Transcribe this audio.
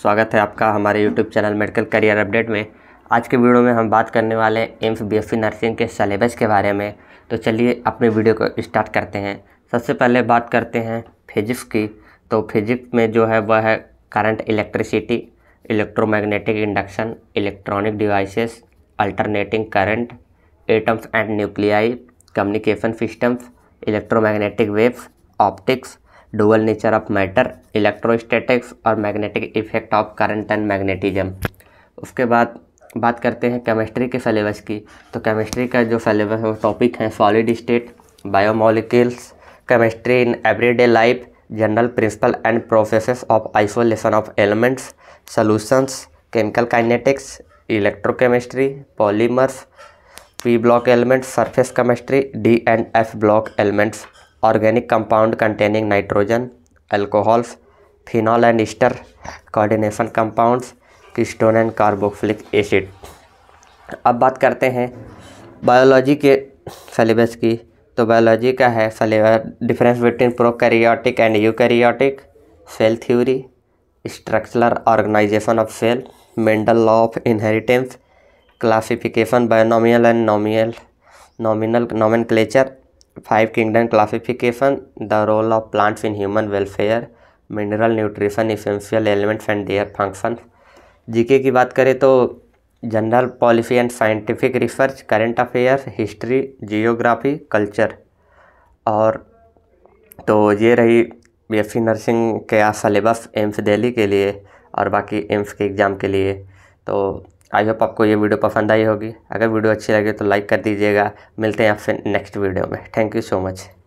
स्वागत है आपका हमारे YouTube channel medical career update में आज के वीडियो में हम बात करने वाले हैं एम्स बी नर्सिंग के सलेबस के बारे में तो चलिए अपने वीडियो को स्टार्ट करते हैं सबसे पहले बात करते हैं फिजिक्स की तो फिजिक्स में जो है वह है current electricity electromagnetic induction electronic devices alternating current atoms and nuclei communication systems electromagnetic waves optics dual nature of matter electrostatics और magnetic effect of current and magnetism उसके बाद बात करते हैं केमिस्ट्री के सिलेबस की तो केमिस्ट्री का जो सिलेबस है वो टॉपिक है solid state biomolecules chemistry in everyday life general principle and processes of isolation of elements solutions chemical kinetics electrochemistry polymers p block elements surface chemistry d and f block elements organic compound containing nitrogen alcohols phenol and ester coordination compounds ketone and carboxylic acid अब बात करते हैं biology के syllabus की तो biology का है syllabus difference between prokaryotic and eukaryotic cell theory structural organisation of cell Mendel law of inheritance classification binomial and nomial nominal nomenclature five kingdom classification the role of plants in human welfare mineral nutrition essential elements and their function GK की बात करें तो general policy and scientific research current affairs history geography culture और तो ये रही B nursing के syllabus AIIMS Delhi के लिए और बाकी एम्स के एग्ज़ाम के लिए तो आई होप आपको ये वीडियो पसंद आई होगी अगर वीडियो अच्छी लगे तो लाइक कर दीजिएगा मिलते हैं आपसे नेक्स्ट वीडियो में थैंक यू सो मच